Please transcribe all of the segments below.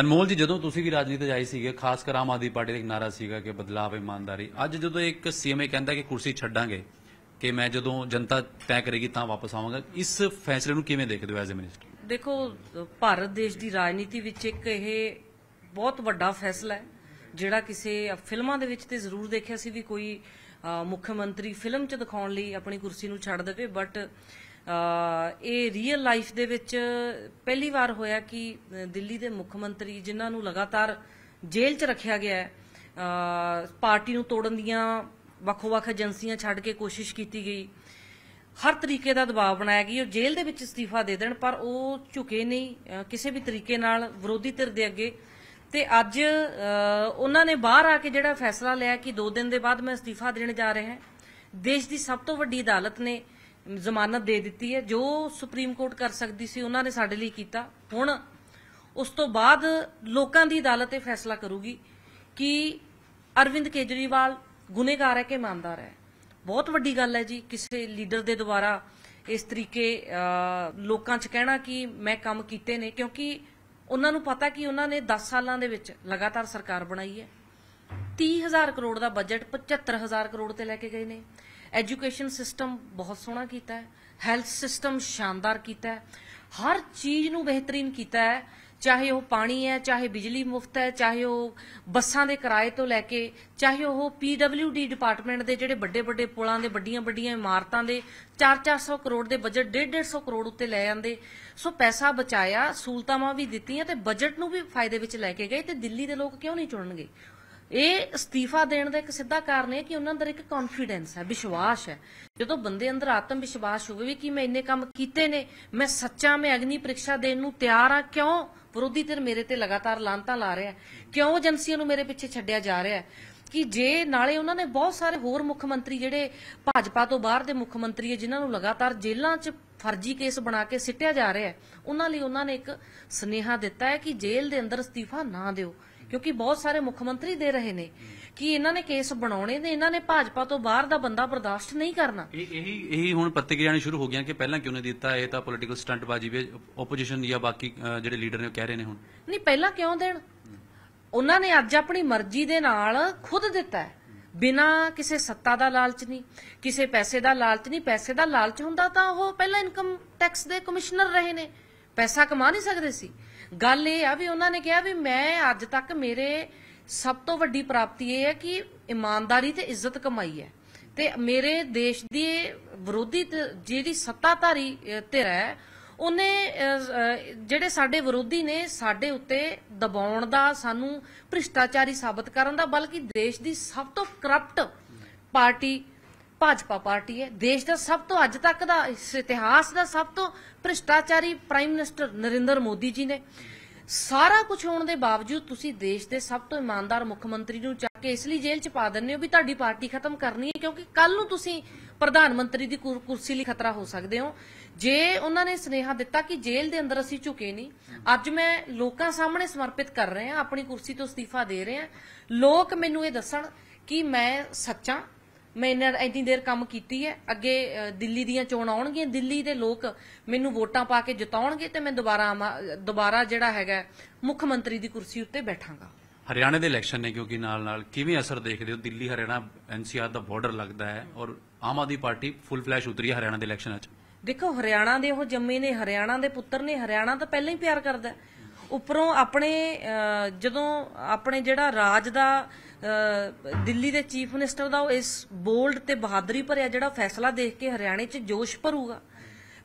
ਅਨਮੋਲ ਜੀ ਜਦੋਂ ਤੁਸੀਂ ਵੀ ਰਾਜਨੀਤੀ 'ਚ ਆਏ ਸੀਗੇ ਖਾਸ ਕਰ ਆਮ ਆਦਮੀ ਪਾਰਟੀ ਦਾ ਇੱਕ ਨਾਰਾ ਸੀਗਾ ਕਿ ਬਦਲਾਅ ਇਮਾਨਦਾਰੀ ਅੱਜ ਜਦੋਂ ਇੱਕ ਸੀਐਮ ਇਹ ਕਹਿੰਦਾ ਕਿ ਕੁਰਸੀ ਛੱਡਾਂਗੇ ਕਿ ਮੈਂ ਜਦੋਂ ਜਨਤਾ ਤੈਅ ਕਰੇਗੀ ਤਾਂ ਵਾਪਸ ਆਵਾਂਗਾ ਇਸ ਫੈਸਲੇ ਨੂੰ ਕਿਵੇਂ ਦੇਖਦੇ ਹੋ ਐਜ਼ ਅ ਮਿਨਿਸਟਰ ਦੇਖੋ ਭਾਰਤ ਦੇਸ਼ ਦੀ ਰਾਜਨੀਤੀ ਵਿੱਚ ਇੱਕ ਇਹ ਬਹੁਤ ਵੱਡਾ ਫੈਸਲਾ ਹੈ ਜਿਹੜਾ ਕਿਸੇ ਫਿਲਮਾਂ ਦੇ ਵਿੱਚ ਤੇ ਜ਼ਰੂਰ ਦੇਖਿਆ ਸੀ ਵੀ ਕੋਈ ਮੁੱਖ ਮੰਤਰੀ ਫਿਲਮ 'ਚ ਦਿਖਾਉਣ ਲਈ ਆਪਣੀ ਕੁਰਸੀ ਨੂੰ ਛੱਡ ਦੇਵੇ ਬਟ ਇਹ ਰੀਅਲ ਲਾਈਫ ਦੇ ਵਿੱਚ ਪਹਿਲੀ ਵਾਰ ਹੋਇਆ ਕਿ ਦਿੱਲੀ ਦੇ ਮੁੱਖ ਮੰਤਰੀ ਜਿਨ੍ਹਾਂ ਨੂੰ ਲਗਾਤਾਰ ਜੇਲ੍ਹ 'ਚ ਰੱਖਿਆ ਗਿਆ ਹੈ ਪਾਰਟੀ ਨੂੰ ਤੋੜਨ ਦੀਆਂ ਵੱਖੋ-ਵੱਖ ਏਜੰਸੀਆਂ ਛੱਡ ਕੇ ਕੋਸ਼ਿਸ਼ ਕੀਤੀ ਗਈ ਹਰ ਤਰੀਕੇ ਦਾ ਦਬਾਅ ਬਣਾਇਆ ਗਿਆ ਉਹ ਜੇਲ੍ਹ ਦੇ ਵਿੱਚ ਅਸਤੀਫਾ ਦੇ ਦੇਣ ਪਰ ਉਹ ਝੁਕੇ ਨਹੀਂ ਕਿਸੇ ਵੀ ਤਰੀਕੇ ਨਾਲ ਵਿਰੋਧੀ ਧਿਰ ਦੇ ਅੱਗੇ ਤੇ ਅੱਜ ਉਹਨਾਂ ਨੇ ਬਾਹਰ ਆ ਕੇ ਜਿਹੜਾ ਫੈਸਲਾ ਲਿਆ ਕਿ 2 ਦਿਨ ਦੇ ਬਾਅਦ ਮੈਂ ਅਸਤੀਫਾ ਦੇਣ ਜਾ ਰਿਹਾ ਹਾਂ ਦੇਸ਼ ਦੀ ਸਭ ਤੋਂ ਵੱਡੀ ਅਦਾਲਤ ਨੇ ਜ਼ਮਾਨਤ ਦੇ ਦਿੱਤੀ ਹੈ ਜੋ ਸੁਪਰੀਮ ਕੋਰਟ ਕਰ ਸਕਦੀ ਸੀ ਉਹਨਾਂ ਨੇ ਸਾਡੇ ਲਈ ਕੀਤਾ ਹੁਣ ਉਸ ਤੋਂ ਬਾਅਦ ਲੋਕਾਂ ਦੀ ਅਦਾਲਤ ਇਹ ਫੈਸਲਾ ਕਰੂਗੀ ਕਿ ਅਰਵਿੰਦ ਕੇਜਰੀਵਾਲ ਗੁਨੇਗਾਰ ਹੈ ਕਿ ਇਮਾਨਦਾਰ ਹੈ ਬਹੁਤ ਵੱਡੀ ਗੱਲ ਹੈ ਜੀ ਕਿਸੇ ਲੀਡਰ ਦੇ ਦੁਆਰਾ ਇਸ ਤਰੀਕੇ ਲੋਕਾਂ 'ਚ ਕਹਿਣਾ ਕਿ ਮੈਂ ਕੰਮ ਕੀਤੇ ਨੇ ਕਿਉਂਕਿ ਉਹਨਾਂ ਨੂੰ ਪਤਾ ਕਿ ਉਹਨਾਂ ਨੇ 10 ਸਾਲਾਂ ਦੇ ਵਿੱਚ ਲਗਾਤਾਰ ਸਰਕਾਰ ਬਣਾਈ ਹੈ 30000 ਕਰੋੜ ਦਾ ਬਜਟ 75000 ਕਰੋੜ ਤੇ ਲੈ ਕੇ ਗਏ ਨੇ ਐਜੂਕੇਸ਼ਨ ਸਿਸਟਮ ਬਹੁਤ ਸੋਹਣਾ ਕੀਤਾ ਹੈ ਹੈਲਥ ਸਿਸਟਮ ਸ਼ਾਨਦਾਰ ਕੀਤਾ ਹੈ ਹਰ ਚੀਜ਼ ਨੂੰ ਬਿਹਤਰੀਨ ਕੀਤਾ ਹੈ ਚਾਹੇ ਉਹ ਪਾਣੀ ਹੈ ਚਾਹੇ ਬਿਜਲੀ ਮੁਫਤ ਹੈ ਚਾਹੇ ਉਹ ਬੱਸਾਂ ਦੇ ਕਿਰਾਏ ਤੋਂ ਲੈ ਕੇ ਚਾਹੇ ਉਹ ਪੀਡਬਲਯੂਡੀ ਡਿਪਾਰਟਮੈਂਟ ਦੇ ਜਿਹੜੇ ਵੱਡੇ ਵੱਡੇ ਪੁਲਾਂ ਦੇ ਵੱਡੀਆਂ ਵੱਡੀਆਂ ਇਮਾਰਤਾਂ ਦੇ 4-400 ਕਰੋੜ ਦੇ ਬਜਟ 1.5-150 ਕਰੋੜ ਉੱਤੇ ਲੈ ਜਾਂਦੇ ਸੋ ਪੈਸਾ ਬਚਾਇਆ ਸਹੂਲਤਾਵਾਂ ਵੀ ਦਿੱਤੀਆਂ ਤੇ ਬਜਟ ਨੂੰ ਵੀ ਫਾਇਦੇ ਵਿੱਚ ਲੈ ਕੇ ਗਏ ਤੇ ਦਿੱਲੀ ਦੇ ਲੋਕ ਕਿਉਂ ਨਹੀਂ ਚੁਣਨਗੇ ਇਹ ਅਸਤੀਫਾ ਦੇਣ ਦਾ ਇੱਕ ਸਿੱਧਾ ਕਾਰਨ ਹੈ ਕਿ ਉਹਨਾਂ ਅੰਦਰ ਇੱਕ ਕੌਨਫੀਡੈਂਸ ਹੈ ਵਿਸ਼ਵਾਸ ਹੈ ਜਦੋਂ ਬੰਦੇ ਅੰਦਰ ਆਤਮ ਵਿਸ਼ਵਾਸ ਹੋਵੇ ਵੀ ਕਿ ਮੈਂ ਇੰਨੇ ਕੰਮ ਕੀਤੇ ਨੇ ਮੈਂ ਸੱਚਾ ਮੈਂ ਅਗਨੀ ਪ੍ਰੀਖਿਆ ਦੇਣ ਨੂੰ ਤਿਆਰ ਆ ਕਿਉਂ ਵਿਰੋਧੀ ਧਿਰ ਮੇਰੇ ਤੇ ਲਗਾਤਾਰ ਲਾਂਤਾਂ ਲਾ ਰਿਹਾ ਕਿਉਂ ਏਜੰਸੀਆਂ ਨੂੰ ਮੇਰੇ ਪਿੱਛੇ ਛੱਡਿਆ ਜਾ ਰਿਹਾ ਕਿ ਜੇ ਨਾਲੇ ਉਹਨਾਂ ਨੇ ਬਹੁਤ ਸਾਰੇ ਹੋਰ ਮੁੱਖ ਮੰਤਰੀ ਜਿਹੜੇ ਭਾਜਪਾ ਤੋਂ ਬਾਹਰ ਦੇ ਮੁੱਖ ਮੰਤਰੀ ਹੈ ਜਿਨ੍ਹਾਂ ਨੂੰ ਲਗਾਤਾਰ ਜੇਲ੍ਹਾਂ 'ਚ ਫਰਜ਼ੀ ਕੇਸ ਬਣਾ ਕੇ ਸਿੱਟਿਆ ਜਾ ਰਿਹਾ ਹੈ ਉਹਨਾਂ ਲਈ ਉਹਨਾਂ ਨੇ ਇੱਕ ਸਨੇਹਾ ਦਿੱਤਾ ਹੈ ਕਿ ਜੇਲ੍ਹ ਦੇ ਅੰਦਰ ਅਸਤੀਫਾ ਨਾ ਦਿਓ ਕਿਉਂਕਿ ਬਹੁਤ ਸਾਰੇ ਮੁੱਖ ਮੰਤਰੀ ਦੇ ਰਹੇ ਨੇ ਕਿ ਇਹਨਾਂ ਨੇ ਕੇਸ ਬਣਾਉਣੇ ਨੇ ਇਹਨਾਂ ਨੇ ਭਾਜਪਾ ਤੋਂ ਬਾਹਰ ਦਾ ਬੰਦਾ ਬਰਦਾਸ਼ਤ ਨਹੀਂ ਕਰਨਾ ਇਹ ਇਹੀ ਇਹੀ ਹੁਣ ਪ੍ਰਤੀਕਿਰਿਆਣੇ ਸ਼ੁਰੂ ਹੋ ਗਈਆਂ ਕਿ ਪਹਿਲਾਂ ਕਿਉਂ ਨਹੀਂ ਦਿੱਤਾ ਇਹ ਤਾਂ ਪੋਲੀਟੀਕਲ ਬਾਜੀ ਵੀ ਆਪੋਜੀਸ਼ਨ ਜਾਂ ਬਾਕੀ ਜਿਹੜੇ ਲੀਡਰ ਨੇ ਉਹ ਕਹਿ ਰਹੇ ਨੇ ਹੁਣ ਨਹੀਂ ਪਹਿਲਾਂ ਕਿਉਂ ਦੇਣ ਉਹਨਾਂ ਨੇ ਅੱਜ ਆਪਣੀ ਮਰਜ਼ੀ ਦੇ ਨਾਲ ਖੁਦ ਦਿੱਤਾ ਹੈ ਬਿਨਾ ਕਿਸੇ ਸੱਤਾ ਦਾ ਲਾਲਚ ਨਹੀਂ ਕਿਸੇ ਪੈਸੇ ਦਾ ਲਾਲਚ ਨਹੀਂ ਪੈਸੇ ਦਾ ਲਾਲਚ ਹੁੰਦਾ ਤਾਂ ਉਹ ਪਹਿਲਾਂ ਇਨਕਮ ਟੈਕਸ ਦੇ ਕਮਿਸ਼ਨਰ ਰਹੇ ਨੇ ਪੈਸਾ ਕਮਾ ਨਹੀਂ ਸਕਦੇ ਸੀ ਗੱਲ ਇਹ ਆ ਵੀ ਉਹਨਾਂ ਨੇ ਕਿਹਾ ਵੀ ਮੈਂ ਅੱਜ ਤੱਕ ਮੇਰੇ ਸਭ ਤੋਂ ਵੱਡੀ ਪ੍ਰਾਪਤੀ ਇਹ ਹੈ ਕਿ ਇਮਾਨਦਾਰੀ ਤੇ ਇੱਜ਼ਤ ਕਮਾਈ ਹੈ ਤੇ ਮੇਰੇ ਦੇਸ਼ ਦੀ ਵਿਰੋਧੀ ਜਿਹੜੀ ਸੱਤਾਧਾਰੀ ਧਿਰ ਹੈ ਉਹਨੇ ਜਿਹੜੇ ਸਾਡੇ ਵਿਰੋਧੀ ਨੇ ਸਾਡੇ ਉੱਤੇ ਦਬਾਉਣ ਦਾ ਸਾਨੂੰ ਭ੍ਰਿਸ਼ਟਾਚਾਰੀ ਸਾਬਤ ਕਰਨ ਦਾ ਬਲਕਿ ਦੇਸ਼ ਦੀ ਸਭ ਤੋਂ ਕਰਪਟ ਪਾਰਟੀ ਭਾਜਪਾ ਪਾਰਟੀ ਹੈ ਦੇਸ਼ ਦਾ ਸਭ ਤੋਂ ਅੱਜ ਤੱਕ ਦਾ ਇਸ ਇਤਿਹਾਸ ਦਾ ਸਭ ਤੋਂ ਭ੍ਰਿਸ਼ਟਾਚਾਰੀ ਪ੍ਰਾਈਮ ਮਿਨਿਸਟਰ ਨਰਿੰਦਰ ਮੋਦੀ ਜੀ ਨੇ ਸਾਰਾ ਕੁਝ ਹੋਣ ਦੇ ਬਾਵਜੂਦ ਤੁਸੀਂ ਦੇਸ਼ ਦੇ ਸਭ ਤੋਂ ਇਮਾਨਦਾਰ ਮੁੱਖ ਮੰਤਰੀ ਨੂੰ ਕੇ ਇਸ ਲਈ ਜੇਲ੍ਹ ਚ ਪਾ ਦਿੰਨੇ ਹੋ ਵੀ ਤੁਹਾਡੀ ਪਾਰਟੀ ਖਤਮ ਕਰਨੀ ਹੈ ਕਿਉਂਕਿ ਕੱਲ ਨੂੰ ਤੁਸੀਂ ਪ੍ਰਧਾਨ ਮੰਤਰੀ ਦੀ ਕੁਰਸੀ ਲਈ ਖਤਰਾ ਹੋ ਸਕਦੇ ਹੋ ਜੇ ਉਹਨਾਂ ਨੇ ਸਨੇਹਾ ਦਿੱਤਾ ਕਿ ਜੇਲ੍ਹ ਦੇ ਅੰਦਰ ਅਸੀਂ ਝੁਕੇ ਨਹੀਂ ਅੱਜ ਮੈਂ ਲੋਕਾਂ ਸਾਹਮਣੇ ਸਮਰਪਿਤ ਕਰ ਰਹੇ ਹਾਂ ਆਪਣੀ ਕੁਰਸੀ ਤੋਂ ਅਸਤੀਫਾ ਦੇ ਰਹੇ ਹਾਂ ਲੋਕ ਮੈਨੂੰ ਇਹ ਦੱਸਣ ਕਿ ਮੈਂ ਸੱਚਾ ਮੈਂ ਇਹਨਾਂ ਇੰਨੀ ਦੇਰ ਕੰਮ ਕੀਤੀ ਹੈ ਅੱਗੇ ਦਿੱਲੀ ਦੀਆਂ ਚੋਣਾਂ ਆਉਣਗੀਆਂ ਦਿੱਲੀ ਦੇ ਲੋਕ ਮੈਨੂੰ ਵੋਟਾਂ ਪਾ ਕੇ ਜਿਤਾਉਣਗੇ ਤੇ ਮੈਂ ਦੁਬਾਰਾ ਦੁਬਾਰਾ ਜਿਹੜਾ ਹੈਗਾ ਮੁੱਖ ਮੰਤਰੀ ਦੀ ਕੁਰਸੀ ਉੱਤੇ ਬੈਠਾਂਗਾ ਹਰਿਆਣੇ ਦੇ ਇਲੈਕਸ਼ਨ ਨੇ ਕਿਉਂਕਿ ਨਾਲ ਨਾਲ ਕਿਵੇਂ ਅਸਰ ਦੇਖਦੇ ਹੋ ਦਿੱਲੀ ਹਰਿਆਣਾ ਐਨਸੀਆਰ ਦਾ ਬਾਰਡਰ ਲੱਗਦਾ ਹੈ ਔਰ ਆਮ ਆਦਮੀ ਪਾਰਟੀ ਫੁੱਲ ਫਲੈਸ਼ ਉਤਰੀ ਹੈ ਹਰਿਆਣਾ ਦੇ ਇਲੈਕਸ਼ਨਾਂ 'ਚ ਦੇਖੋ ਹਰਿਆਣਾ ਦੇ ਉਹ ਜੰਮੇ ਨੇ ਹਰਿਆਣਾ ਦੇ ਪੁੱਤਰ ਨੇ ਹਰਿਆਣਾ ਤਾਂ ਪਹਿਲਾਂ ਹੀ ਪਿਆਰ ਕਰਦਾ ਉੱਪਰੋਂ ਆਪਣੇ ਜਦੋਂ ਆਪਣੇ ਜਿਹੜਾ ਰਾਜ ਦਾ ਦਿੱਲੀ ਦੇ ਚੀਫ ਮਿਨਿਸਟਰ ਦਾ ਉਹ ਇਸ ਬੋਲਡ ਤੇ ਬਹਾਦਰੀ ਭਰਿਆ ਜਿਹੜਾ ਫੈਸਲਾ ਦੇਖ ਕੇ ਹਰਿਆਣੇ 'ਚ ਜੋਸ਼ ਭਰੂਗਾ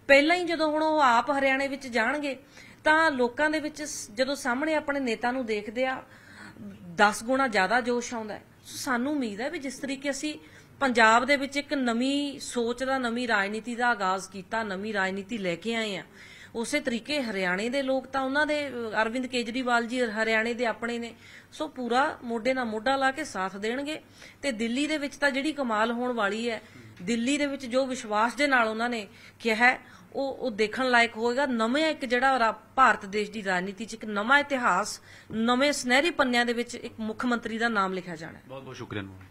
ਪਹਿਲਾਂ ਹੀ ਜਦੋਂ ਹੁਣ ਉਹ ਆਪ ਹਰਿਆਣੇ ਵਿੱਚ ਜਾਣਗੇ ਤਾਂ ਲੋਕਾਂ ਦੇ ਵਿੱਚ ਜਦੋਂ ਸਾਹਮਣੇ ਆਪਣੇ ਨੇਤਾ ਨੂੰ ਦੇਖਦੇ ਆ 10 ਗੁਣਾ ਜ਼ਿਆਦਾ ਜੋਸ਼ ਆਉਂਦਾ ਹੈ ਸਾਨੂੰ ਉਮੀਦ ਹੈ ਵੀ ਜਿਸ ਤਰੀਕੇ ਅਸੀਂ ਪੰਜਾਬ ਦੇ ਵਿੱਚ ਇੱਕ ਨਵੀਂ ਸੋਚ ਦਾ ਨਵੀਂ ਰਾਜਨੀਤੀ ਦਾ ਆਗਾਜ਼ ਕੀਤਾ ਨਵੀਂ ਰਾਜਨੀਤੀ ਲੈ ਕੇ ਆਏ ਆ ਉਸੇ ਤਰੀਕੇ ਹਰਿਆਣੇ ਦੇ ਲੋਕ ਤਾਂ ਉਹਨਾਂ ਦੇ ਅਰਵਿੰਦ ਕੇਜਰੀਵਾਲ ਜੀ ਹਰਿਆਣੇ ਦੇ ਆਪਣੇ ਨੇ ਸੋ ਪੂਰਾ ਮੋਢੇ ਨਾਲ ਮੋਢਾ ਲਾ ਕੇ ਸਾਥ ਦੇਣਗੇ ਤੇ ਦਿੱਲੀ ਦੇ ਵਿੱਚ ਤਾਂ ਜਿਹੜੀ ਕਮਾਲ ਹੋਣ ਵਾਲੀ ਹੈ ਦਿੱਲੀ ਦੇ ਵਿੱਚ ਜੋ ਵਿਸ਼ਵਾਸ ਦੇ ਨਾਲ ਉਹਨਾਂ ਨੇ ਕਿਹਾ ਉਹ ਉਹ ਦੇਖਣ ਲਾਇਕ ਹੋਏਗਾ ਨਵੇਂ ਇੱਕ ਜਿਹੜਾ ਭਾਰਤ ਦੇਸ਼ ਦੀ ਰਾਜਨੀਤੀ 'ਚ ਇੱਕ ਨਵਾਂ ਇਤਿਹਾਸ ਨਵੇਂ ਸੁਨਹਿਰੀ ਪੰਨਿਆਂ ਦੇ ਵਿੱਚ ਇੱਕ ਮੁੱਖ ਮੰਤਰੀ ਦਾ ਨਾਮ ਲਿਖਿਆ ਜਾਣਾ ਬਹੁਤ ਬਹੁਤ ਸ਼ੁਕਰੀਆ